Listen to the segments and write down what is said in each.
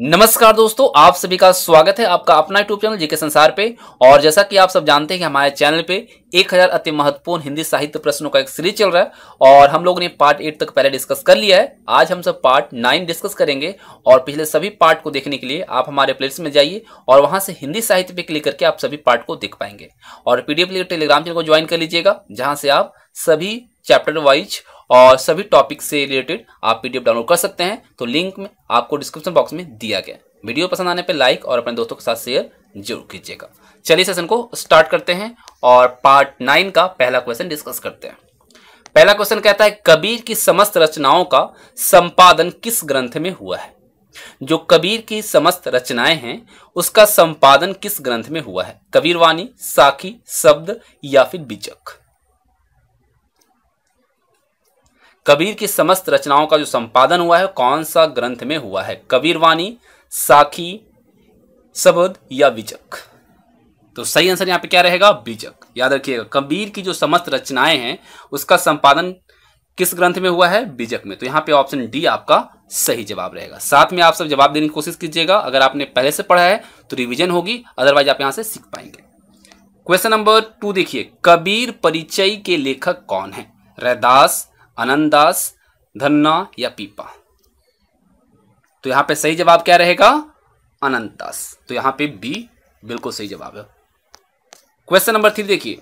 नमस्कार दोस्तों आप सभी का स्वागत है आपका अपना यूट्यूब चैनल जीके संसार पे और जैसा कि आप सब जानते हैं कि हमारे चैनल पे 1000 अति महत्वपूर्ण हिंदी साहित्य प्रश्नों का एक सीरीज चल रहा है और हम लोगों ने पार्ट एट तक पहले डिस्कस कर लिया है आज हम सब पार्ट नाइन डिस्कस करेंगे और पिछले सभी पार्ट को देखने के लिए आप हमारे प्लेलिस्ट में जाइए और वहां से हिंदी साहित्य पे क्लिक करके आप सभी पार्ट को देख पाएंगे और पीडीएफ टेलीग्राम चैनल को ज्वाइन कर लीजिएगा जहां से आप सभी चैप्टर वाइज और सभी टॉपिक से रिलेटेड आप पीडीएफ डाउनलोड कर सकते हैं तो लिंक में आपको डिस्क्रिप्शन बॉक्स में दिया गया वीडियो पसंद आने पर लाइक और अपने दोस्तों के साथ शेयर जरूर कीजिएगा चलिए सेशन को स्टार्ट करते हैं और पार्ट नाइन का पहला क्वेश्चन डिस्कस करते हैं पहला क्वेश्चन कहता है कबीर की समस्त रचनाओं का संपादन किस ग्रंथ में हुआ है जो कबीर की समस्त रचनाएं हैं उसका संपादन किस ग्रंथ में हुआ है कबीरवाणी साखी शब्द या फिर बीचक कबीर की समस्त रचनाओं का जो संपादन हुआ है कौन सा ग्रंथ में हुआ है कबीरवाणी साखी सबद या बीजक तो सही आंसर यहां पे क्या रहेगा बीजक याद रखिएगा कबीर की जो समस्त रचनाएं हैं उसका संपादन किस ग्रंथ में हुआ है बीजक में तो यहां पे ऑप्शन डी आपका सही जवाब रहेगा साथ में आप सब जवाब देने की कोशिश कीजिएगा अगर आपने पहले से पढ़ा है तो रिविजन होगी अदरवाइज आप यहां से सीख पाएंगे क्वेश्चन नंबर टू देखिए कबीर परिचय के लेखक कौन है रैदास अनंदास धन्ना या पीपा तो यहां पे सही जवाब क्या रहेगा अनंतास तो यहां पे बी बिल्कुल सही जवाब है क्वेश्चन नंबर थ्री देखिए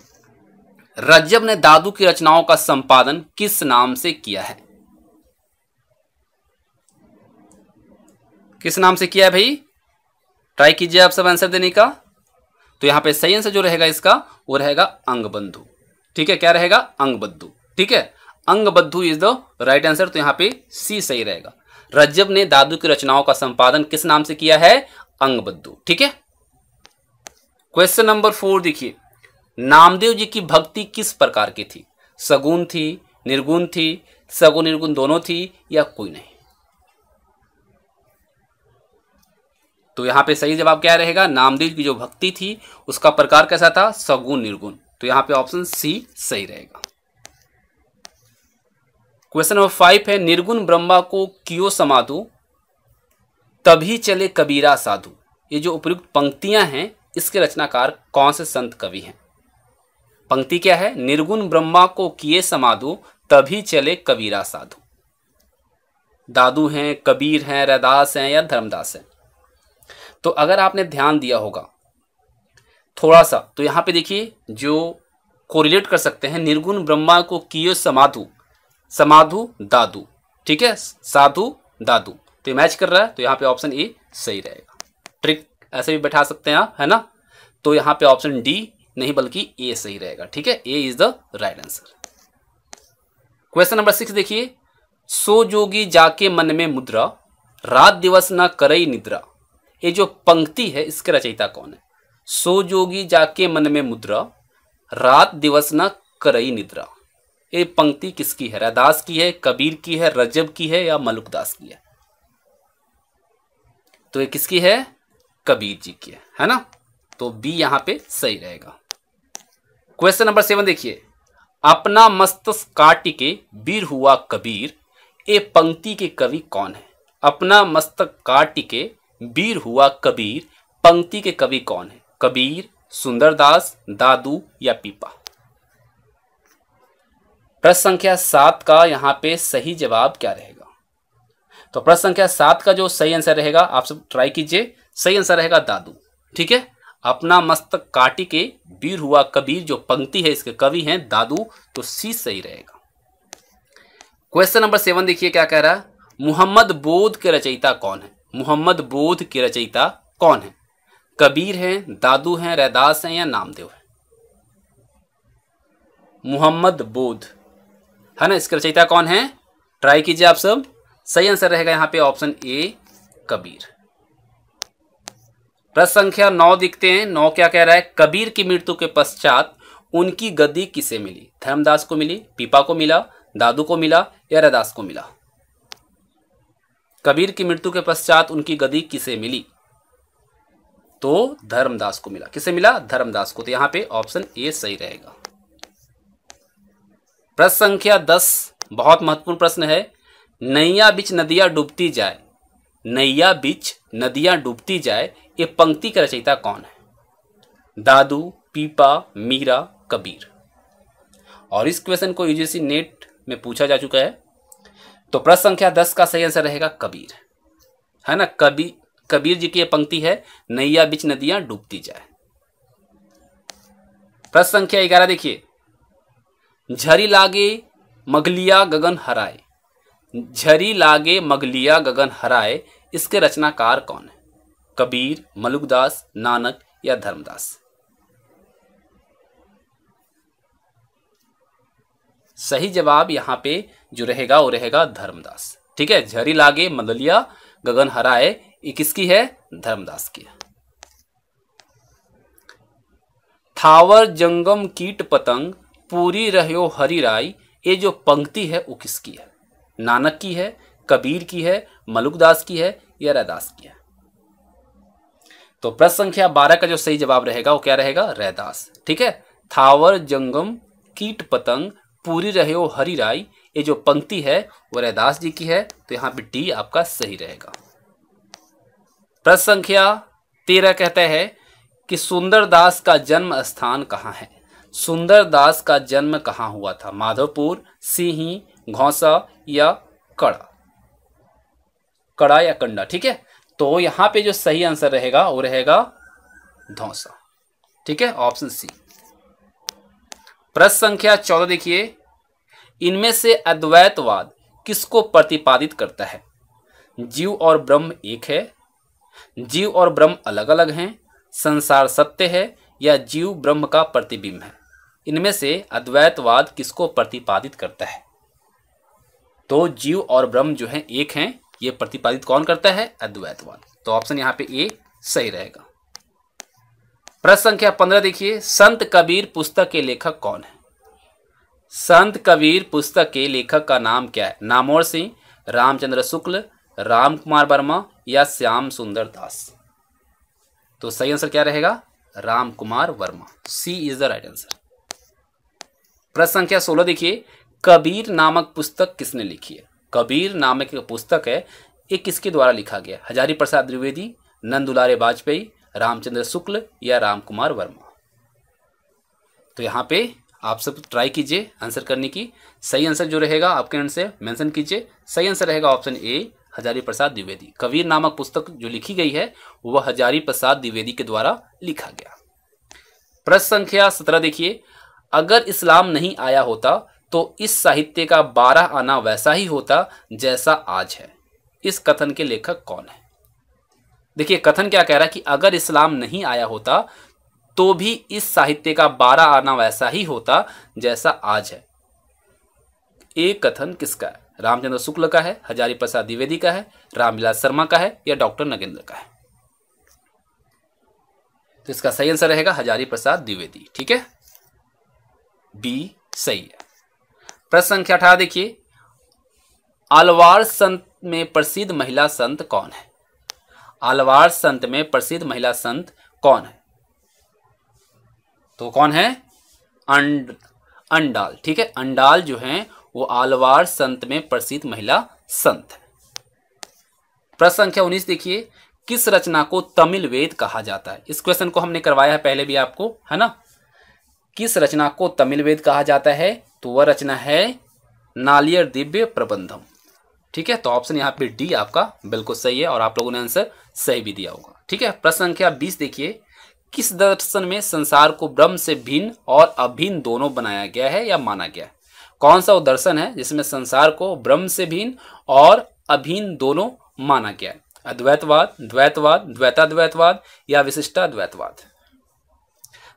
रजब ने दादू की रचनाओं का संपादन किस नाम से किया है किस नाम से किया है भाई ट्राई कीजिए आप सब आंसर देने का तो यहां पे सही आंसर जो रहेगा इसका वो रहेगा अंगबंधु ठीक है क्या रहेगा अंगबंधु ठीक है अंगबद्धु इज द राइट आंसर तो यहाँ पे सी सही रहेगा रज्जब ने दादू की रचनाओं का संपादन किस नाम से किया है अंगबद्धु ठीक है क्वेश्चन नंबर फोर देखिए नामदेव जी की भक्ति किस प्रकार की थी सगुन थी निर्गुण थी सगुन निर्गुण दोनों थी या कोई नहीं तो यहां पे सही जवाब क्या रहेगा नामदेव की जो भक्ति थी उसका प्रकार कैसा था सगुन निर्गुण तो यहां पे ऑप्शन सी सही रहेगा क्वेश्चन नंबर फाइव है निर्गुण ब्रह्मा को क्यों समाधु तभी चले कबीरा साधु ये जो उपयुक्त पंक्तियां हैं इसके रचनाकार कौन से संत कवि हैं पंक्ति क्या है निर्गुण ब्रह्मा को किए समाधु तभी चले कबीरा साधु दादू हैं कबीर हैं रैदास हैं या धर्मदास हैं तो अगर आपने ध्यान दिया होगा थोड़ा सा तो यहां पे देखिए जो कोरिलेट कर सकते हैं निर्गुण ब्रह्मा को कियो समाधु समाधु दादू ठीक है साधु दादू तो मैच कर रहा है तो यहाँ पे ऑप्शन ए सही रहेगा ट्रिक ऐसे भी बैठा सकते हैं आप है ना तो यहाँ पे ऑप्शन डी नहीं बल्कि ए सही रहेगा ठीक है A is the right answer question number six देखिए सो जोगी जाके मन में मुद्रा रात दिवस ना करई निद्रा ये जो पंक्ति है इसके रचयिता कौन है सो जोगी जाके मन में मुद्रा रात दिवस ना करई निद्रा ये पंक्ति किसकी है रैदास की है कबीर की है रजब की है या मलुकदास की है तो ये किसकी है कबीर जी की है है ना तो बी यहां पे सही रहेगा क्वेश्चन नंबर सेवन देखिए अपना मस्तिष्क काट के वीर हुआ कबीर ये पंक्ति के कवि कौन है अपना मस्तक काट के वीर हुआ कबीर पंक्ति के कवि कौन है कबीर सुंदरदास दादू या पीपा प्रश्न संख्या सात का यहाँ पे सही जवाब क्या रहेगा तो प्रश्न संख्या सात का जो सही आंसर रहेगा आप सब ट्राई कीजिए सही आंसर रहेगा दादू ठीक है अपना मस्तक काटी के वीर हुआ कबीर जो पंक्ति है इसके कवि हैं दादू तो सी सही रहेगा क्वेश्चन नंबर सेवन देखिए क्या कह रहा है मोहम्मद बोध के रचयिता कौन है मोहम्मद बोध के रचयिता कौन है कबीर हैं दादू हैं रैदास हैं या नामदेव है मोहम्मद बोध है ना इसके रचयिता कौन है ट्राई कीजिए आप सब सही आंसर रहेगा यहाँ पे ऑप्शन ए कबीर प्रश्न संख्या नौ दिखते हैं नौ क्या कह रहा है कबीर की मृत्यु के पश्चात उनकी गद्दी किसे मिली धर्मदास को मिली पीपा को मिला दादू को मिला या रदास को मिला कबीर की मृत्यु के पश्चात उनकी गद्दी किसे मिली तो धर्मदास को मिला किसे मिला धर्मदास को तो यहां पे ऑप्शन ए सही रहेगा प्रश्न संख्या दस बहुत महत्वपूर्ण प्रश्न है नैया बीच नदियां डूबती जाए नैया बीच नदियाँ डूबती जाए ये पंक्ति का रचयिता कौन है दादू पीपा मीरा कबीर और इस क्वेश्चन को यूजीसी नेट में पूछा जा चुका है तो प्रश्न संख्या दस का सही आंसर रहेगा कबीर है ना कबीर कबीर जी की यह पंक्ति है नैया बीच नदियां डूबती जाए प्रश्न संख्या ग्यारह देखिए झरी लागे मगलिया गगन हराए झरी लागे मगलिया गगन हराए इसके रचनाकार कौन है कबीर मलुकदास नानक या धर्मदास सही जवाब यहां पे जो रहेगा वो रहेगा धर्मदास ठीक है झरी लागे मगलिया गगन हराए ये किसकी है धर्मदास की थावर जंगम कीट पतंग पूरी रहो हरी राय ये जो पंक्ति है वो किसकी है नानक की है कबीर की है मलुकदास की है या रैदास की है तो प्रश्न संख्या बारह का जो सही जवाब रहेगा वो क्या रहेगा रैदास ठीक है थावर जंगम कीट पतंग पूरी रहयो हरी राय ये जो पंक्ति है वो रैदास जी की है तो यहां पे डी आपका सही रहेगा प्रश्न संख्या तेरह कहता है कि सुंदरदास का जन्म स्थान कहाँ है सुंदरदास का जन्म कहाँ हुआ था माधोपुर सिंही घोसा या कड़ा कड़ा या कंडा ठीक है तो यहां पे जो सही आंसर रहेगा वो रहेगा धौसा ठीक है ऑप्शन सी प्रश्न संख्या चौदह देखिए इनमें से अद्वैतवाद किसको प्रतिपादित करता है जीव और ब्रह्म एक है जीव और ब्रह्म अलग अलग हैं संसार सत्य है या जीव ब्रह्म का प्रतिबिंब है इनमें से अद्वैतवाद किसको प्रतिपादित करता है तो जीव और ब्रह्म जो है एक हैं ये प्रतिपादित कौन करता है अद्वैतवाद तो ऑप्शन यहां पे ए सही रहेगा प्रश्न संख्या पंद्रह देखिए संत कबीर पुस्तक के लेखक कौन है संत कबीर पुस्तक के लेखक का नाम क्या है नामोर सिंह रामचंद्र शुक्ल राम कुमार वर्मा या श्याम सुंदर दास तो सही आंसर क्या रहेगा Ram Kumar Verma C is the right answer प्रश्न संख्या सोलह देखिए कबीर नामक पुस्तक किसने लिखी है कबीर नामक पुस्तक है ये किसके द्वारा लिखा गया हजारी प्रसाद द्विवेदी नंदुलारे वाजपेयी रामचंद्र शुक्ल या रामकुमार वर्मा तो यहाँ पे आप सब ट्राई कीजिए आंसर करने की सही आंसर जो रहेगा आपके आंसर मेंशन कीजिए सही आंसर रहेगा ऑप्शन ए हजारी प्रसाद द्विवेदी कबीर नामक पुस्तक जो लिखी गई है वह हजारी प्रसाद द्विवेदी के द्वारा लिखा गया प्रश्न संख्या सत्रह देखिए अगर इस्लाम नहीं आया होता तो इस साहित्य का बारह आना वैसा ही होता जैसा आज है इस कथन के लेखक कौन है देखिए कथन क्या कह रहा है कि अगर इस्लाम नहीं आया होता तो भी इस साहित्य का बारह आना वैसा ही होता जैसा आज है एक कथन किसका है रामचंद्र शुक्ल का है हजारी प्रसाद द्विवेदी का है रामविलास शर्मा का है या डॉक्टर नगेंद्र का है तो इसका सही आंसर रहेगा हजारी प्रसाद द्विवेदी ठीक है बी सही है प्रश्न संख्या अठारह देखिए आलवार संत में प्रसिद्ध महिला संत कौन है आलवार संत में प्रसिद्ध महिला संत कौन है तो कौन है अंड अंडाल ठीक है अंडाल जो है वो आलवार संत में प्रसिद्ध महिला संत है प्रश्न संख्या उन्नीस देखिए किस रचना को तमिल वेद कहा जाता है इस क्वेश्चन को हमने करवाया है पहले भी आपको है ना किस रचना को तमिल वेद कहा जाता है तो वह रचना है नालियर दिव्य प्रबंधम ठीक है तो ऑप्शन यहाँ पे डी आपका बिल्कुल सही है और आप लोगों ने आंसर सही भी दिया होगा ठीक है प्रश्न संख्या बीस देखिए किस दर्शन में संसार को ब्रह्म से भिन्न और अभिन्न दोनों बनाया गया है या माना गया है कौन सा वो दर्शन है जिसमें संसार को ब्रह्म से भिन्न और अभिन्न दोनों माना गया है अद्वैतवाद द्वैतवाद द्वैताद्वैतवाद या विशिष्टाद्वैतवाद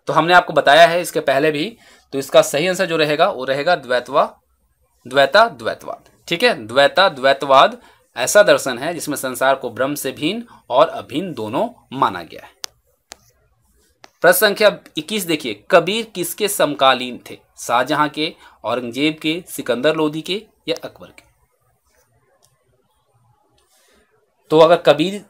तो हमने आपको बताया है इसके पहले भी तो इसका सही आंसर जो रहेगा वो रहेगा द्वैतवा द्वैता द्वैतवाद ठीक है द्वैता द्वैतवाद ऐसा दर्शन है जिसमें संसार को ब्रह्म से भिन्न और अभिन्न दोनों माना गया है प्रश्न संख्या 21 देखिए कबीर किसके समकालीन थे शाहजहां के औरंगजेब के सिकंदर लोधी के या अकबर के तो अगर कबीर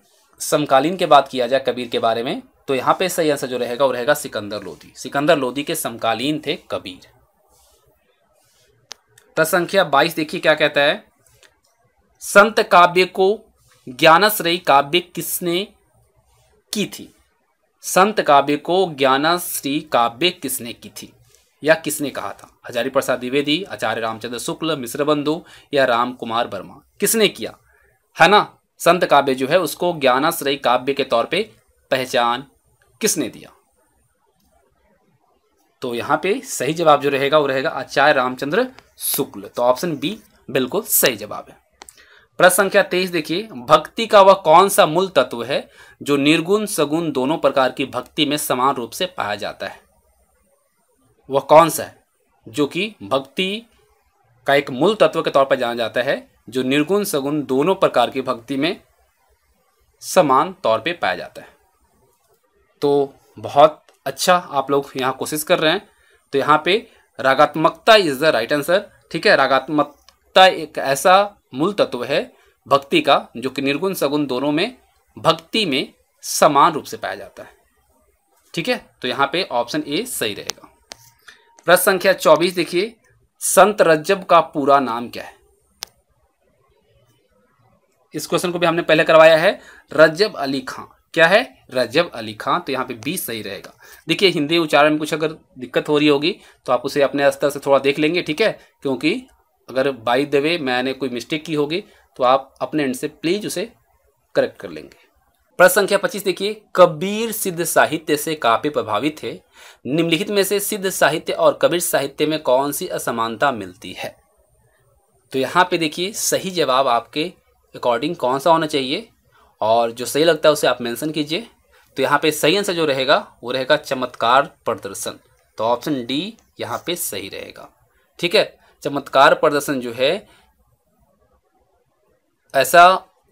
समकालीन के बात किया जाए कबीर के बारे में तो यहाँ पे सही आंसर जो रहेगा वो रहेगा सिकंदर लोधी सिकंदर लोधी के समकालीन थे कबीर प्रश्न संख्या बाईस देखिए क्या कहता है संत काव्य को ज्ञानश्रयी काव्य किसने की थी संत काव्य को ज्ञानश्री काव्य किसने की थी या किसने कहा था हजारी प्रसाद द्विवेदी आचार्य रामचंद्र शुक्ल मिश्र बंधु या राम कुमार वर्मा किसने किया है ना संत काव्य जो है उसको ज्ञानाश्रयी काव्य के तौर पे पहचान किसने दिया तो यहां पे सही जवाब जो रहेगा वो रहेगा आचार्य रामचंद्र शुक्ल तो ऑप्शन बी बिल्कुल सही जवाब है प्रश्न संख्या तेईस देखिए भक्ति का वह कौन सा मूल तत्व है जो निर्गुण सगुण दोनों प्रकार की भक्ति में समान रूप से पाया जाता है वह कौन सा है जो कि भक्ति का एक मूल तत्व के तौर पर जाना जाता है जो निर्गुण सगुण दोनों प्रकार की भक्ति में समान तौर पे पाया जाता है तो बहुत अच्छा आप लोग यहाँ कोशिश कर रहे हैं तो यहाँ पे रागात्मकता इज़ द राइट आंसर ठीक है रागात्मकता एक ऐसा मूल तत्व है भक्ति का जो कि निर्गुण सगुण दोनों में भक्ति में समान रूप से पाया जाता है ठीक है तो यहाँ पे ऑप्शन ए सही रहेगा प्रश्न संख्या चौबीस देखिए संत रज्जब का पूरा नाम क्या है इस क्वेश्चन को भी हमने पहले करवाया है रज्जब अली खां क्या है रजब अली खान तो यहाँ पे बी सही रहेगा देखिए हिंदी उच्चारण में कुछ अगर दिक्कत हो रही होगी तो आप उसे अपने स्तर से थोड़ा देख लेंगे ठीक है क्योंकि अगर बाई द वे मैंने कोई मिस्टेक की होगी तो आप अपने एंड से प्लीज उसे करेक्ट कर लेंगे प्रश्न संख्या पच्चीस देखिए कबीर सिद्ध साहित्य से काफ़ी प्रभावित है निम्नलिखित में से सिद्ध साहित्य और कबीर साहित्य में कौन सी असमानता मिलती है तो यहाँ पे देखिए सही जवाब आपके अकॉर्डिंग कौन सा होना चाहिए और जो सही लगता है उसे आप मेंशन कीजिए तो यहाँ पे सही आंसर जो रहेगा वो रहेगा चमत्कार प्रदर्शन तो ऑप्शन डी यहाँ पे सही रहेगा ठीक है चमत्कार प्रदर्शन जो है ऐसा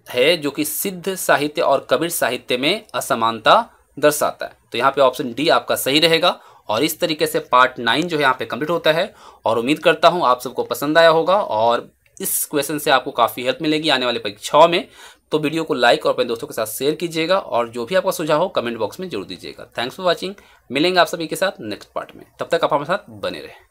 है जो कि सिद्ध साहित्य और कबीर साहित्य में असमानता दर्शाता है तो यहाँ पे ऑप्शन डी आपका सही रहेगा और इस तरीके से पार्ट नाइन जो है यहाँ पे कंप्लीट होता है और उम्मीद करता हूँ आप सबको पसंद आया होगा और इस क्वेश्चन से आपको काफ़ी हेल्प मिलेगी आने वाले परीक्षाओं में तो वीडियो को लाइक और अपने दोस्तों के साथ शेयर कीजिएगा और जो भी आपका सुझाव हो कमेंट बॉक्स में जरूर दीजिएगा थैंक्स फॉर वॉचिंग मिलेंगे आप सभी के साथ नेक्स्ट पार्ट में तब तक आप हमारे साथ बने रहें